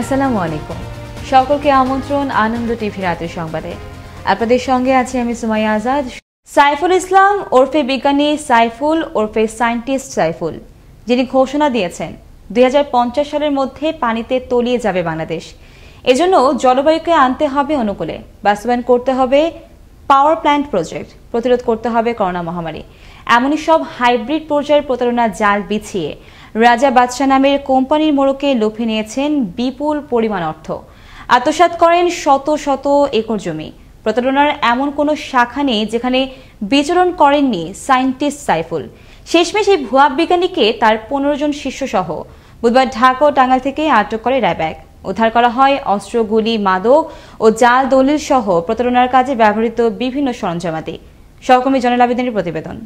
আসসালামু আলাইকুম সকলকে আমন্ত্রণ আনন্দ টিভি রাতের সংবাদে আপনাদের সঙ্গে আছি আমি সুমাইয়া আজাদ সাইফুল ইসলাম ওরফে বিজ্ঞানী সাইফুল ওরফে সায়েন্টিস্ট সাইফুল যিনি ঘোষণা দিয়েছেন দুই সালের মধ্যে পানিতে তলিয়ে যাবে বাংলাদেশ এজন্য জলবায়ুকে আনতে হবে অনুকূলে বাস্তবায়ন করতে হবে পাওয়ার প্ল্যান্ট প্রজেক্ট প্রতিরোধ করতে হবে করোনা মহামারী এমনই সব হাইব্রিড পর্যায়ের প্রতারণা জাল বিছিয়ে রাজা বাদশাহ নামের কোম্পানির মোড়কে লোভে নিয়েছেন বিপুল পরিমাণ অর্থ আত্মসাত করেন শত শত একর জমি প্রতারণার এমন কোনো শাখা নেই যেখানে বিচরণ করেননি সায়েন্টিস্ট সাইফুল শেষমেশে ভুয়া বিজ্ঞানীকে তার পনেরো জন শিষ্যসহ বুধবার ঢাকা ও টাঙ্গাল থেকে আটক করে র্যাব্যাক উদ্ধার করা হয় অস্ত্র গুলি মাদক ও জাল দলিল সহ প্রতারণার কাজে ব্যবহৃত বিভিন্ন সরঞ্জামাদি সহকর্মী জনাল আবেদনের প্রতিবেদন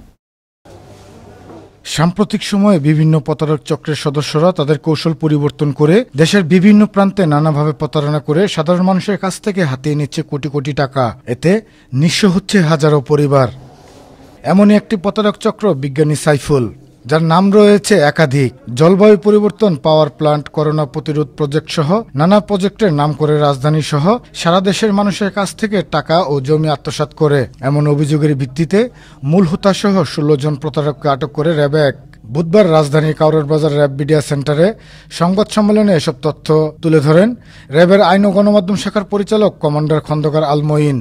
সাম্প্রতিক সময়ে বিভিন্ন প্রতারক চক্রের সদস্যরা তাদের কৌশল পরিবর্তন করে দেশের বিভিন্ন প্রান্তে নানাভাবে প্রতারণা করে সাধারণ মানুষের কাছ থেকে হাতিয়ে নিচ্ছে কোটি কোটি টাকা এতে নিঃস্ব হচ্ছে হাজারো পরিবার এমনই একটি প্রতারক চক্র বিজ্ঞানী সাইফুল যার নাম রয়েছে একাধিক জলবায়ু পরিবর্তন পাওয়ার প্লান্ট করোনা প্রতিরোধ প্রজেক্ট সহ নানা প্রজেক্টের নাম করে রাজধানী সহ সারা দেশের মানুষের কাছ থেকে টাকা ও জমি আত্মসাত করে এমন অভিযোগের ভিত্তিতে মূল সহ ষোলো জন প্রতারককে আটক করে র্যাব এক বুধবার রাজধানী কাউরের বাজার র্যাব মিডিয়া সেন্টারে সংবাদ সম্মেলনে এসব তথ্য তুলে ধরেন র্যাবের আইন ও গণমাধ্যম শাখার পরিচালক কমান্ডার খন্দকার আলমইন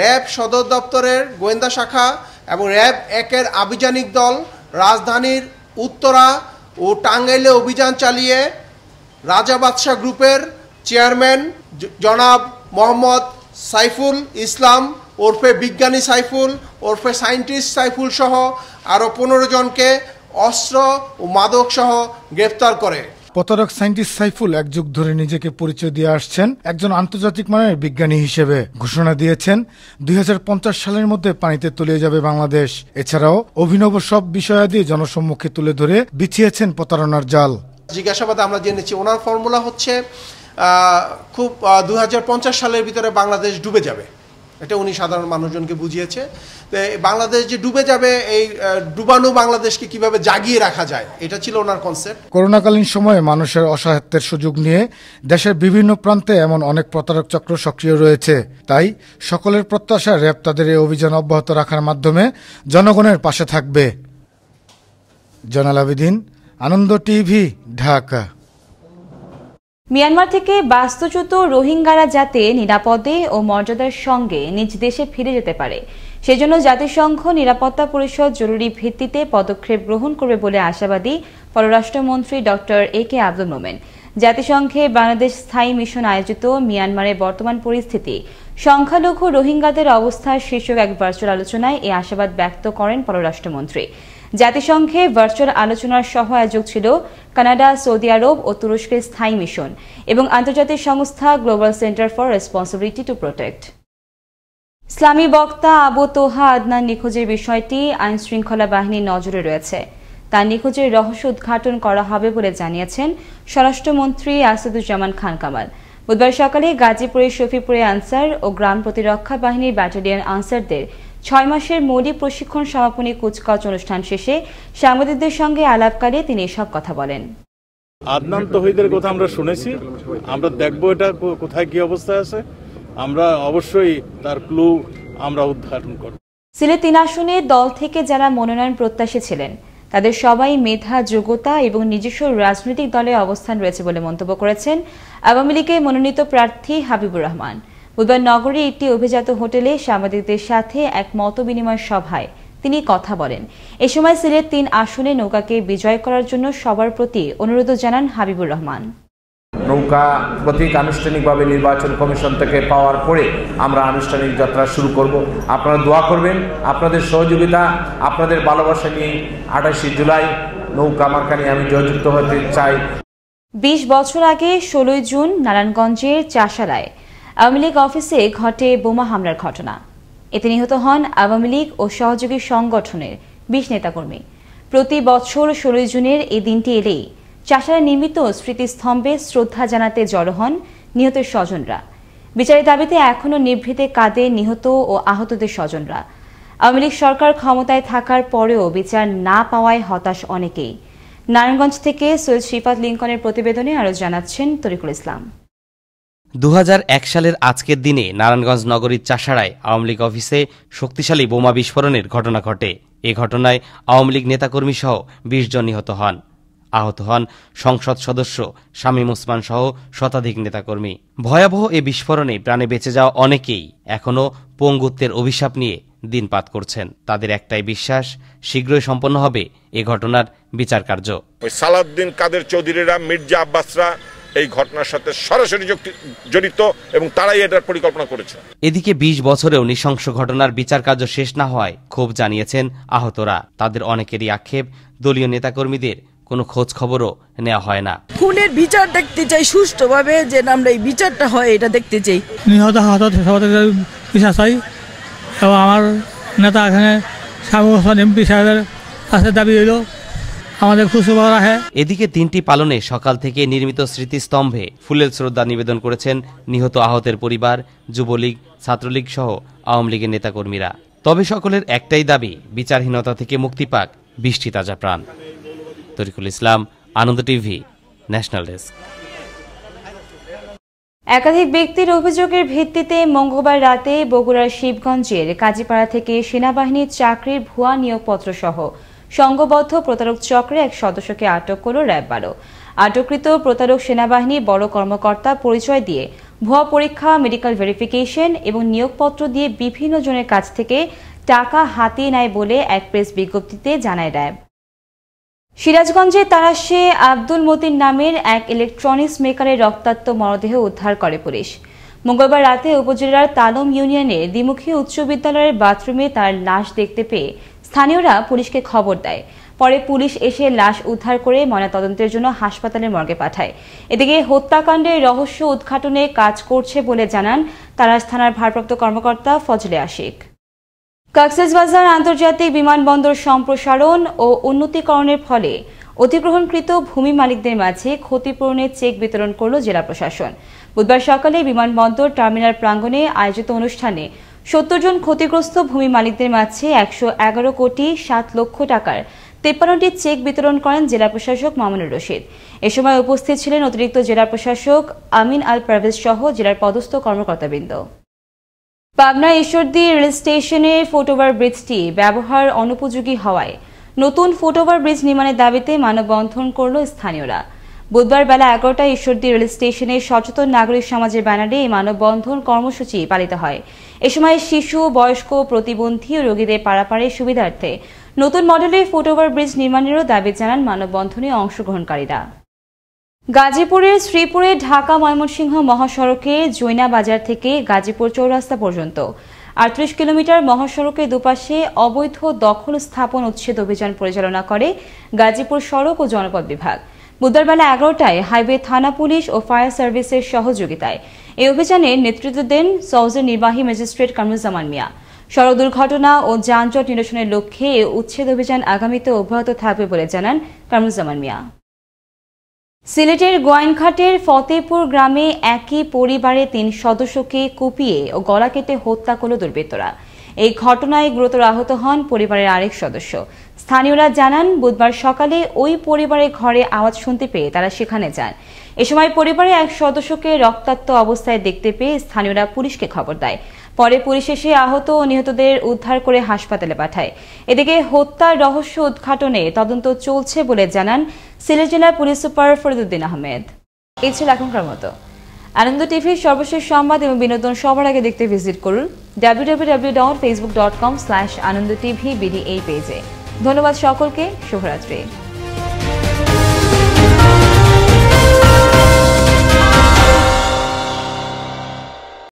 র্যাব সদর দপ্তরের গোয়েন্দা শাখা এবং র্যাব একের আভিযানিক দল রাজধানীর উত্তরা ও টাঙ্গাইলে অভিযান চালিয়ে রাজা গ্রুপের চেয়ারম্যান জনাব মোহাম্মদ সাইফুল ইসলাম ওরফে বিজ্ঞানী সাইফুল ওরফে সায়েন্টিস্ট সাইফুল সহ আরও পনেরো জনকে অস্ত্র ও মাদকসহ গ্রেপ্তার করে প্রতারক সায়েন্টিস্ট সাইফুল এক যুগ ধরে নিজেকে পরিচয় দিয়ে আসছেন একজন আন্তর্জাতিক মানের বিজ্ঞানী হিসেবে ঘোষণা দিয়েছেন দুই সালের মধ্যে পানিতে তলিয়ে যাবে বাংলাদেশ এছাড়াও অভিনব সব বিষয়াদি জনসম্মুখে তুলে ধরে বিছিয়েছেন প্রতারণার জাল জিজ্ঞাসাবাদে আমরা জেনেছি ওনার ফর্মুলা হচ্ছে খুব দু সালের ভিতরে বাংলাদেশ ডুবে যাবে এটা উনি সাধারণ মানুষজনকে বুঝিয়েছে বাংলাদেশ যে ডুবে যাবে এই ডুবানো বাংলাদেশকে কিভাবে জাগিয়ে রাখা যায় এটা ছিল ওনার কনসেপ্ট করোনাকালীন সময়ে মানুষের অসাহিত্যের সুযোগ নিয়ে দেশের বিভিন্ন প্রান্তে এমন অনেক প্রতারক চক্র সক্রিয় রয়েছে তাই সকলের প্রত্যাশা র্যাব তাদের এই অভিযান অব্যাহত রাখার মাধ্যমে জনগণের পাশে থাকবে জনাল আবেদিন আনন্দ টিভি ঢাকা মিয়ানমার থেকে বাস্তুচ্যুত রোহিঙ্গারা যাতে নিরাপদে ও মর্যাদার সঙ্গে নিজ দেশে ফিরে যেতে পারে সেজন্য জাতিসংঘ নিরাপত্তা পরিষদ জরুরি ভিত্তিতে পদক্ষেপ গ্রহণ করবে বলে আশাবাদী পররাষ্ট্রমন্ত্রী ড এ কে আব্দুল মোমেন জাতিসংঘে বাংলাদেশ স্থায়ী মিশন আয়োজিত মিয়ানমারের বর্তমান পরিস্থিতি সংখ্যালঘু রোহিঙ্গাদের অবস্থা শীর্ষক এক ভার্চুয়াল আলোচনায় এই আশাবাদ ব্যক্ত করেন পররাষ্ট্রমন্ত্রী জাতিসংঘে ভার্চুয়াল আলোচনার সহ আয়োজক ছিল কানাডা সৌদি আরব ও তুরস্কের স্থায়ী মিশন এবং আন্তর্জাতিক সংস্থা global centre for responsibility to protect ইসলামী বক্তা আবু তোহা আদনান নিখোঁজের বিষয়টি আইনশৃঙ্খলা বাহিনীর নজরে রয়েছে তার নিখোঁজের রহস্য উদ্ঘাটন করা হবে বলে জানিয়েছেন স্বরাষ্ট্রমন্ত্রী আসাদুজ্জামান খান কামাল বুধবার সকালে গাজীপুরের শফিপুরে আনসার ও গ্রাম প্রতিরক্ষা বাহিনীর ব্যাটালিয়ন আনসারদের ছয় মাসের মৌলিক প্রশিক্ষণ সমাপনী কুচকাওয়াজ অনুষ্ঠান শেষে সাংবাদিকদের সঙ্গে আলাপকালে তিনি এসব কথা বলেন আদনান তহিদের কথা আমরা শুনেছি আমরা দেখব এটা কোথায় কি অবস্থা আছে আমরা অবশ্যই তার ক্লু আমরা উদ্ঘাটন করব সিলেট তিন আসনে দল থেকে যারা মনোনয়ন প্রত্যাশী ছিলেন তাদের সবাই মেধা যোগ্যতা এবং নিজস্ব রাজনৈতিক দলে অবস্থান রয়েছে বলে মন্তব্য করেছেন আওয়ামী লীগের মনোনীত প্রার্থী হাবিবুর রহমান বুধবার নগরীর একটি অভিজাত হোটেলে সাংবাদিকদের সাথে এক মত বিনিময় সভায় তিনি কথা বলেন এ সময় সিলেট তিন আসনে নৌকাকে বিজয় করার জন্য সবার প্রতি অনুরোধ জানান হাবিবুর রহমান প্রতীক আনুষ্ঠানিকভাবে নির্বাচন কমিশন থেকে পাওয়ার পরে আমরা আনুষ্ঠানিক যাত্রা শুরু করব আপনারা দোয়া করবেন আপনাদের সহযোগিতা আপনাদের ভালোবাসা নিয়ে আঠাশে জুলাই নৌকা মার্কা আমি জয়যুক্ত হতে চাই বিশ বছর আগে ষোলোই জুন নারায়ণগঞ্জের চাষারায় আওয়ামী লীগ অফিসে ঘটে বোমা হামলার ঘটনা এতে নিহত হন আওয়ামী লীগ ও সহযোগী সংগঠনের বিশ নেতাকর্মী প্রতি বছর ষোলোই জুনের এই দিনটি এলেই চাষারা নির্মিত স্মৃতিস্তম্ভে শ্রদ্ধা জানাতে জড়ো হন নিহতের স্বজনরা বিচারের দাবিতে এখনও নিভৃতে কাঁদে নিহত ও আহতদের স্বজনরা আওয়ামী লীগ সরকার ক্ষমতায় থাকার পরেও বিচার না পাওয়ায় হতাশ অনেকেই নারায়ণগঞ্জ থেকে সৈয়দ শ্রীপাদ লিঙ্কনের প্রতিবেদনে আরও জানাচ্ছেন তরিকুল ইসলাম দু সালের আজকের দিনে নারায়ণগঞ্জ নগরীর চাষাড়ায় আওয়ামী লীগ অফিসে শক্তিশালী বোমা বিস্ফোরণের ঘটনা ঘটে এ ঘটনায় আওয়ামী লীগ নেতাকর্মী সহ বিশ জন নিহত হন আহত হন সংসদ সদস্য শামীম ওসমান সহ শতাধিক নেতাকর্মী ভয়াবহ এ বিস্ফোরণে প্রাণে বেঁচে যাওয়া অনেকেই এখনও পঙ্গুত্বের অভিশাপ নিয়ে দিনপাত করছেন তাদের একটাই বিশ্বাস শীঘ্রই সম্পন্ন হবে এ ঘটনার বিচার কার্য সালাউদ্দিন কাদের চৌধুরীরা মির্জা আব্বাসরা এই ঘটনার সাথে সরাসরি জড়িত এবং তারাই এটার পরিকল্পনা করেছে এদিকে ২০ বছরেও নৃশংস ঘটনার বিচার কার্য শেষ না হয় ক্ষোভ জানিয়েছেন আহতরা তাদের অনেকেরই আক্ষেপ দলীয় নেতাকর্মীদের কোনো খোঁজ খবরও নেওয়া হয় না খুনের বিচার দেখতে চাই সুষ্ঠুভাবে যে আমরা এই বিচারটা হয় এটা দেখতে চাই নিহত হাত সবাই বিচার চাই এবং আমার নেতা এখানে শামু এমপি সাহেবের কাছে দাবি হইল আমাদের খুশুভার আহে এদিকে তিনটি পালনে সকাল থেকে নির্মিত স্মৃতিস্তম্ভে ফুলের শ্রদ্ধা নিবেদন করেছেন নিহত আহতের পরিবার যুবলীগ ছাত্রলীগ সহ আওয়ামী লীগের নেতাকর্মীরা তবে সকলের একটাই দাবি বিচারহীনতা থেকে মুক্তি পাক বৃষ্টি তাজা প্রাণ Tarikul Islam Ananda TV national desk একাধিক ব্যক্তির অভিযোগের ভিত্তিতে মঙ্গলবার রাতে বগুড়ার শিবগঞ্জের কাজীপাড়া থেকে সেনাবাহিনীর চাকরির ভুয়া নিয়োগপত্র সহ সংঘবদ্ধ প্রতারক চক্রে এক সদস্যকে আটক করল র্যাব বারো আটককৃত প্রতারক সেনাবাহিনী বড় কর্মকর্তা পরিচয় দিয়ে ভুয়া পরীক্ষা মেডিকেল ভেরিফিকেশন এবং নিয়োগপত্র দিয়ে বিভিন্ন জনের কাছ থেকে টাকা হাতিয়ে নেয় বলে এক প্রেস বিজ্ঞপ্তিতে জানায় র্যাব সিরাজগঞ্জে তারা সে আব্দুল মতিন নামের এক ইলেকট্রনিক্স মেকারের রক্তাক্ত মরদেহ উদ্ধার করে পুলিশ মঙ্গলবার রাতে উপজেলার তালম ইউনিয়নের দ্বিমুখী উচ্চ বিদ্যালয়ের বাথরুমে তার লাশ দেখতে পেয়ে স্থানীয়রা পুলিশকে খবর দেয় পরে পুলিশ এসে লাশ উদ্ধার করে ময়নাতদন্তের জন্য হাসপাতালের মর্গে পাঠায় এদিকে হত্যাকাণ্ডের রহস্য উদ্ঘাটনে কাজ করছে বলে জানান তারা থানার ভারপ্রাপ্ত কর্মকর্তা ফজলে আশিক বাজার আন্তর্জাতিক বিমানবন্দর সম্প্রসারণ ও উন্নতিকরণের ফলে অধিগ্রহণকৃত ভূমি মালিকদের মাঝে ক্ষতিপূরণের চেক বিতরণ করল জেলা প্রশাসন বুধবার সকালে বিমানবন্দর টার্মিনাল প্রাঙ্গণে আয়োজিত অনুষ্ঠানে সত্তর জন ক্ষতিগ্রস্ত ভূমি মালিকদের মাঝে একশো এগারো কোটি সাত লক্ষ টাকার তেপ্পান্নটি চেক বিতরণ করেন জেলা প্রশাসক মামুনুর রশিদ এ সময় উপস্থিত ছিলেন অতিরিক্ত জেলা প্রশাসক আমিন আল প্রভেজ সহ জেলার পদস্থ কর্মকর্তাবৃন্দ পাবনা ঈশ্বরদী রেল স্টেশনে ফুটওভার ব্রিজটি ব্যবহার অনুপযোগী হওয়ায় নতুন ফুটওভার ব্রিজ নির্মাণের দাবিতে মানববন্ধন করল স্থানীয়রা বুধবার বেলা এগারোটা ঈশ্বরদী রেল স্টেশনে সচেতন নাগরিক সমাজের ব্যানারে এই মানববন্ধন কর্মসূচি পালিত হয় এ সময় শিশু বয়স্ক প্রতিবন্ধী ও রোগীদের পারাপারের সুবিধার্থে নতুন মডেলের ফুটওভার ব্রিজ নির্মাণেরও দাবি জানান মানববন্ধনে অংশগ্রহণকারীরা গাজীপুরের শ্রীপুরে ঢাকা ময়মনসিংহ মহাসড়কে জৈনা বাজার থেকে গাজীপুর চৌরাস্তা পর্যন্ত আটত্রিশ কিলোমিটার মহাসড়কের দুপাশে অবৈধ দখল স্থাপন উচ্ছেদ অভিযান পরিচালনা করে গাজীপুর সড়ক ও জনপদ বিভাগ বুধবার বেলা এগারোটায় হাইওয়ে থানা পুলিশ ও ফায়ার সার্ভিসের সহযোগিতায় এই অভিযানে নেতৃত্ব দেন সওজের নির্বাহী ম্যাজিস্ট্রেট কামরুজ্জামান মিয়া সড়ক দুর্ঘটনা ও যানজট নিরসনের লক্ষ্যে উচ্ছেদ অভিযান আগামীতে অব্যাহত থাকবে বলে জানান কামরুজ্জামান মিয়া সিলেটের গোয়াইনঘাটের ফতেপুর গ্রামে একই পরিবারে তিন সদস্যকে কুপিয়ে ও গলা কেটে হত্যা করল দুর্বৃত্তরা এই ঘটনায় গুরুতর আহত হন পরিবারের আরেক সদস্য স্থানীয়রা জানান বুধবার সকালে ওই পরিবারের ঘরে আওয়াজ শুনতে পেয়ে তারা সেখানে যান এ সময় পরিবারের এক সদস্যকে রক্তাক্ত অবস্থায় দেখতে পেয়ে স্থানীয়রা পুলিশকে খবর দেয় পরে পুলিশ এসে আহত ও নিহতদের উদ্ধার করে হাসপাতালে পাঠায় এদিকে হত্যার রহস্য উদ্ঘাটনে তদন্ত চলছে বলে জানান সিলেট জেলা পুলিশ সুপার ফরিদুদ্দিন আহমেদ এই ছিল এখনকার মতো আনন্দ টিভির সর্বশেষ সংবাদ এবং বিনোদন সবার আগে দেখতে ভিজিট করুন W W W dot Facebook dot com slash Ananda TV BD এই পেজে ধন্যবাদ সকলকে শুভরাত্রি